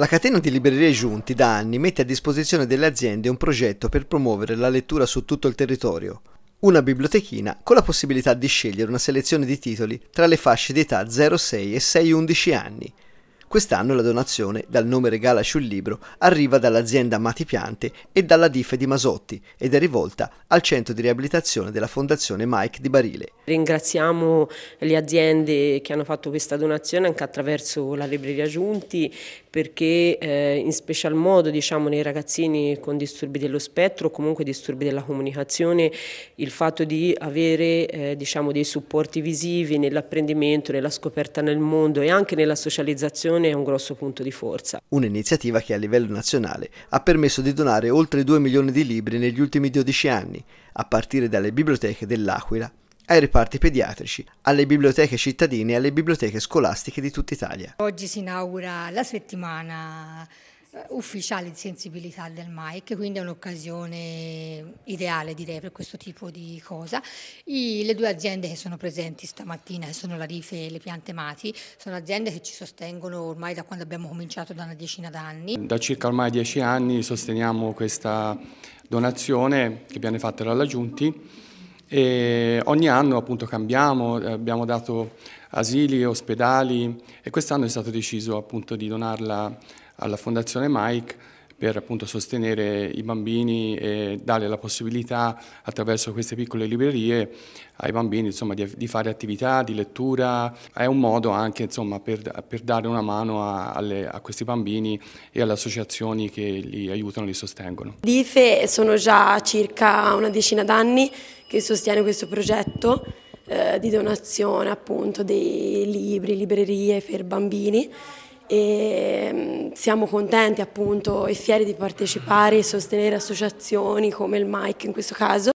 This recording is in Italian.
La catena di librerie Giunti da anni mette a disposizione delle aziende un progetto per promuovere la lettura su tutto il territorio. Una bibliotechina con la possibilità di scegliere una selezione di titoli tra le fasce di età 06 e 6-11 anni, Quest'anno la donazione, dal nome Regalaci un libro, arriva dall'azienda Mati Piante e dalla DIFE di Masotti ed è rivolta al centro di riabilitazione della Fondazione Mike di Barile. Ringraziamo le aziende che hanno fatto questa donazione anche attraverso la libreria Giunti perché eh, in special modo diciamo, nei ragazzini con disturbi dello spettro o comunque disturbi della comunicazione il fatto di avere eh, diciamo, dei supporti visivi nell'apprendimento, nella scoperta nel mondo e anche nella socializzazione comunicazione è un grosso punto di forza. Un'iniziativa che a livello nazionale ha permesso di donare oltre 2 milioni di libri negli ultimi 12 anni, a partire dalle biblioteche dell'Aquila, ai reparti pediatrici, alle biblioteche cittadine e alle biblioteche scolastiche di tutta Italia. Oggi si inaugura la settimana eh, ufficiale di sensibilità del MAIC, quindi è un'occasione ideale direi per questo tipo di cosa. I, le due aziende che sono presenti stamattina, che eh, sono la Rife e le Piante Mati, sono aziende che ci sostengono ormai da quando abbiamo cominciato da una decina d'anni. Da circa ormai dieci anni sosteniamo questa donazione che viene fatta dalla Giunti e ogni anno appunto cambiamo, eh, abbiamo dato asili, ospedali e quest'anno è stato deciso appunto di donarla alla Fondazione Mike per appunto sostenere i bambini e dare la possibilità attraverso queste piccole librerie ai bambini insomma, di, di, fare attività di lettura, è un modo anche insomma, per, per, dare una mano a, alle, a, questi bambini e alle associazioni che li aiutano, e li sostengono. DIFE sono già circa una decina d'anni che sostiene questo progetto eh, di donazione appunto dei libri, librerie per bambini e mm, siamo contenti appunto e fieri di partecipare e sostenere associazioni come il Mike in questo caso